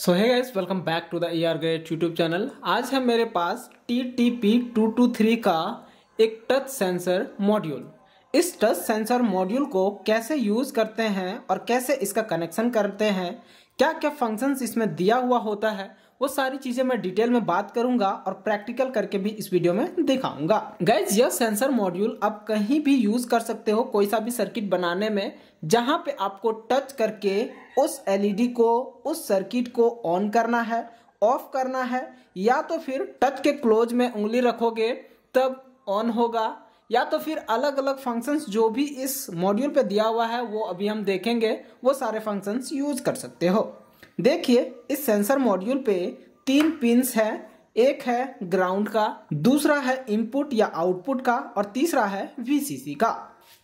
सो है guys welcome back to the E R get YouTube channel आज है मेरे पास T T P two two three का एक टच सेंसर मॉड्यूल इस टच सेंसर मॉड्यूल को कैसे यूज़ करते हैं और कैसे इसका कनेक्शन करते हैं क्या क्या फंक्शंस इसमें दिया हुआ होता है वो सारी चीजें मैं डिटेल में बात करूंगा और प्रैक्टिकल करके भी इस वीडियो में दिखाऊंगा गैज यह सेंसर मॉड्यूल आप कहीं भी यूज कर सकते हो कोई सा भी सर्किट बनाने में जहां पे आपको टच करके उस एलईडी को उस सर्किट को ऑन करना है ऑफ करना है या तो फिर टच के क्लोज में उंगली रखोगे तब ऑन होगा या तो फिर अलग अलग फंक्शंस जो भी इस मॉड्यूल पे दिया हुआ है वो अभी हम देखेंगे वो सारे फंक्शंस यूज कर सकते हो देखिए इस सेंसर मॉड्यूल पे तीन पिंस है एक है ग्राउंड का दूसरा है इनपुट या आउटपुट का और तीसरा है वीसीसी का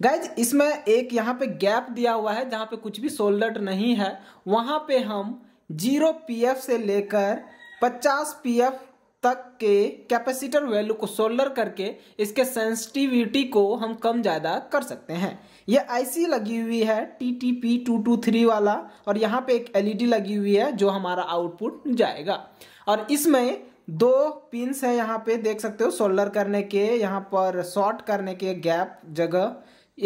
गैज इसमें एक यहाँ पे गैप दिया हुआ है जहाँ पे कुछ भी सोल्डर नहीं है वहाँ पे हम जीरो पीएफ से लेकर पचास पीएफ तक के कैपेसिटर वैल्यू को सोल्डर करके इसके सेंसिटिविटी को हम कम ज़्यादा कर सकते हैं यह आईसी लगी हुई है T T P two two three वाला और यहाँ पे एक एलईडी e लगी हुई है जो हमारा आउटपुट जाएगा और इसमें दो पिंस हैं यहाँ पे देख सकते हो सोल्डर करने के यहाँ पर शॉर्ट करने के गैप जगह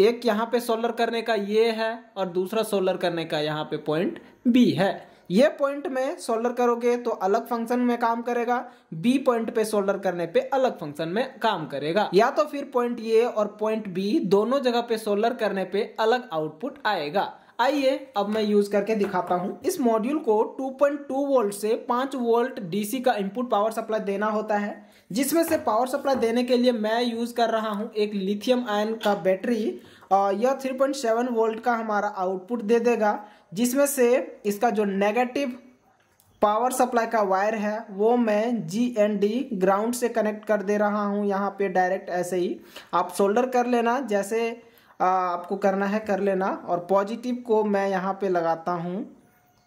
एक यहाँ पे सोल्डर करने का ये है और दूसरा सोल्डर करने का यहाँ पे पॉइंट बी है ये पॉइंट में सोल्डर करोगे तो अलग फंक्शन में काम करेगा बी पॉइंट पे सोल्डर करने पे अलग फंक्शन में काम करेगा या तो फिर पॉइंट ए और पॉइंट बी दोनों जगह पे सोल्डर करने पे अलग आउटपुट आएगा आइए अब मैं यूज करके दिखाता हूँ इस मॉड्यूल को 2.2 वोल्ट से 5 वोल्ट डीसी का इनपुट पावर सप्लाई देना होता है जिसमें से पावर सप्लाई देने के लिए मैं यूज़ कर रहा हूँ एक लिथियम आयन का बैटरी यह 3.7 वोल्ट का हमारा आउटपुट दे देगा जिसमें से इसका जो नेगेटिव पावर सप्लाई का वायर है वो मैं जी एन डी ग्राउंड से कनेक्ट कर दे रहा हूँ यहाँ पे डायरेक्ट ऐसे ही आप सोल्डर कर लेना जैसे आपको करना है कर लेना और पॉजिटिव को मैं यहाँ पे लगाता हूँ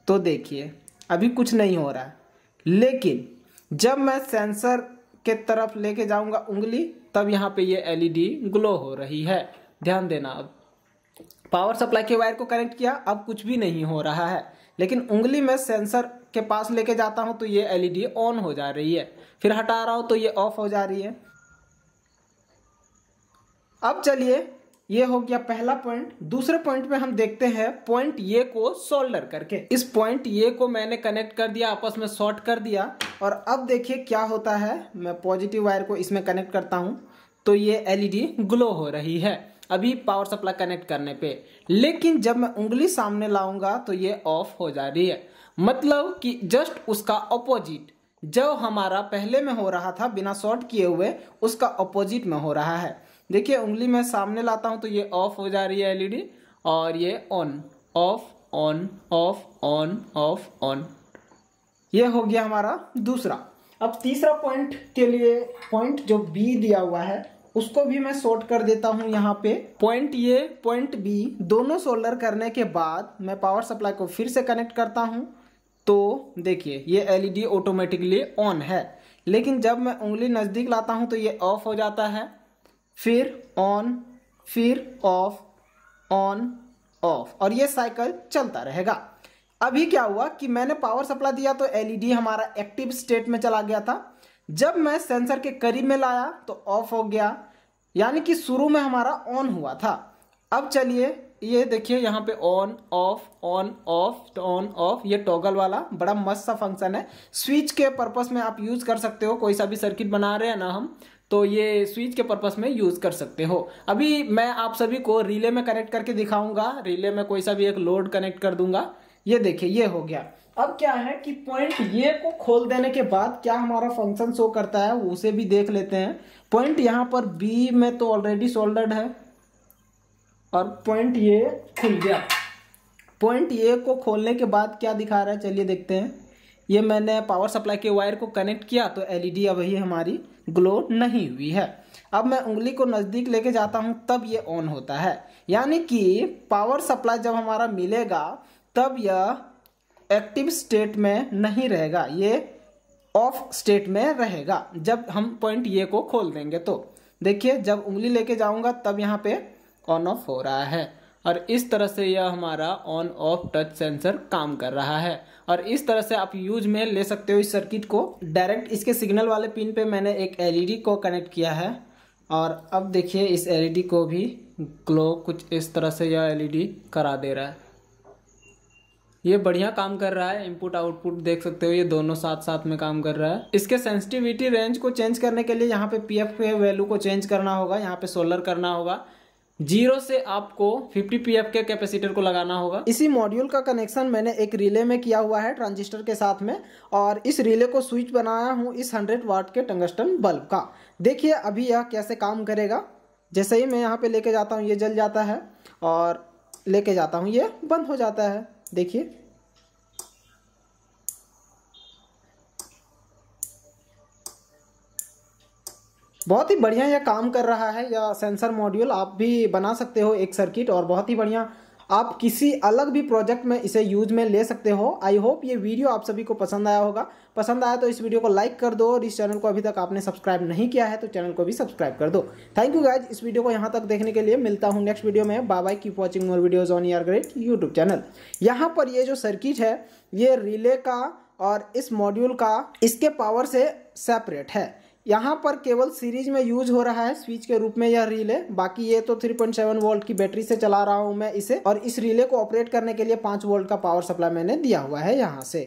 तो देखिए अभी कुछ नहीं हो रहा है लेकिन जब मैं सेंसर के तरफ लेके जाऊंगा उंगली तब यहाँ पे ये एलईडी ग्लो e हो रही है ध्यान देना अब पावर सप्लाई के वायर को कनेक्ट किया अब कुछ भी नहीं हो रहा है लेकिन उंगली में सेंसर के पास लेके जाता हूँ तो ये एलईडी ऑन e हो जा रही है फिर हटा रहा हूँ तो ये ऑफ हो जा रही है अब चलिए ये हो गया पहला पॉइंट दूसरे पॉइंट में हम देखते हैं पॉइंट ये को सोल्डर करके इस पॉइंट ये को मैंने कनेक्ट कर दिया आपस में शॉर्ट कर दिया और अब देखिए क्या होता है मैं पॉजिटिव वायर को इसमें कनेक्ट करता हूँ तो ये एलईडी ग्लो हो रही है अभी पावर सप्लाई कनेक्ट करने पे लेकिन जब मैं उंगली सामने लाऊंगा तो ये ऑफ हो जा रही है मतलब कि जस्ट उसका अपोजिट जो हमारा पहले में हो रहा था बिना शॉर्ट किए हुए उसका अपोजिट में हो रहा है देखिए उंगली मैं सामने लाता हूँ तो ये ऑफ हो जा रही है एलईडी e और ये on off on off on off on ये हो गया हमारा दूसरा अब तीसरा पॉइंट के लिए पॉइंट जो बी दिया हुआ है उसको भी मैं शॉर्ट कर देता हूँ यहाँ पे पॉइंट ये पॉइंट बी दोनों सोल्डर करने के बाद मैं पावर सप्लाई को फिर से कनेक्ट करता हूँ तो देखिए ये एलईडी ऑटोमेटिकली ऑन है लेकिन जब मैं उंगली नज़दीक लाता हूँ तो ये ऑफ हो जाता है फिर ऑन फिर ऑफ ऑन ऑफ और ये साइकिल चलता रहेगा अभी क्या हुआ कि मैंने पावर सप्लाई दिया तो एलईडी हमारा एक्टिव स्टेट में चला गया था जब मैं सेंसर के करीब में लाया तो ऑफ हो गया यानी कि शुरू में हमारा ऑन हुआ था अब चलिए ये देखिए यहाँ पे ऑन ऑफ ऑन ऑफ तो ऑन ऑफ ये टॉगल वाला बड़ा मस्त सा फंक्शन है स्विच के पर्पस में आप यूज़ कर सकते हो कोई सा भी सर्किट बना रहे हैं ना हम तो ये स्विच के पर्पस में यूज़ कर सकते हो अभी मैं आप सभी को रिले में कनेक्ट करके दिखाऊंगा रिले में कोई सा भी एक लोड कनेक्ट कर दूंगा ये देखिए ये हो गया अब क्या है कि पॉइंट ये को खोल देने के बाद क्या हमारा फंक्शन शो करता है उसे भी देख लेते हैं पॉइंट यहाँ पर बी में तो ऑलरेडी सोल्डर्ड है और पॉइंट ये खुल गया पॉइंट ए को खोलने के बाद क्या दिखा रहा है चलिए देखते हैं ये मैंने पावर सप्लाई के वायर को कनेक्ट किया तो एलईडी अब ही हमारी ग्लो नहीं हुई है अब मैं उंगली को नज़दीक लेके जाता हूँ तब ये ऑन होता है यानी कि पावर सप्लाई जब हमारा मिलेगा तब यह एक्टिव स्टेट में नहीं रहेगा ये ऑफ स्टेट में रहेगा जब हम पॉइंट ये को खोल देंगे तो देखिए जब उंगली लेके जाऊंगा तब यहाँ पे ऑन ऑफ हो रहा है और इस तरह से यह हमारा ऑन ऑफ टच सेंसर काम कर रहा है और इस तरह से आप यूज में ले सकते हो इस सर्किट को डायरेक्ट इसके सिग्नल वाले पिन पे मैंने एक एलईडी को कनेक्ट किया है और अब देखिए इस एलईडी को भी ग्लो कुछ इस तरह से यह एलईडी करा दे रहा है ये बढ़िया काम कर रहा है इनपुट आउटपुट देख सकते हो ये दोनों साथ साथ में काम कर रहा है इसके सेंसिटिविटी रेंज को चेंज करने के लिए यहाँ पे पी के वैल्यू को चेंज करना होगा यहाँ पे सोलर करना होगा जीरो से आपको 50 पीएफ के कैपेसिटर को लगाना होगा इसी मॉड्यूल का कनेक्शन मैंने एक रिले में किया हुआ है ट्रांजिस्टर के साथ में और इस रिले को स्विच बनाया हूँ इस 100 वाट के टंगस्टन बल्ब का देखिए अभी यह कैसे काम करेगा जैसे ही मैं यहाँ पे लेके जाता हूँ ये जल जाता है और लेके जाता हूँ ये बंद हो जाता है देखिए बहुत ही बढ़िया यह काम कर रहा है यह सेंसर मॉड्यूल आप भी बना सकते हो एक सर्किट और बहुत ही बढ़िया आप किसी अलग भी प्रोजेक्ट में इसे यूज में ले सकते हो आई होप ये वीडियो आप सभी को पसंद आया होगा पसंद आया तो इस वीडियो को लाइक कर दो और इस चैनल को अभी तक आपने सब्सक्राइब नहीं किया है तो चैनल को भी सब्सक्राइब कर दो थैंक यू गाइज इस वीडियो को यहाँ तक देखने के लिए मिलता हूँ नेक्स्ट वीडियो में bye bye keep watching more videos on यार ग्रेट यूट्यूब चैनल यहाँ पर ये जो सर्किट है ये रिले का और इस मॉड्यूल का इसके पावर से सेपरेट है यहाँ पर केवल सीरीज में यूज हो रहा है स्विच के रूप में यह रिले बाकी ये तो 3.7 वोल्ट की बैटरी से चला रहा हूँ मैं इसे और इस रिले को ऑपरेट करने के लिए 5 वोल्ट का पावर सप्लाई मैंने दिया हुआ है यहाँ से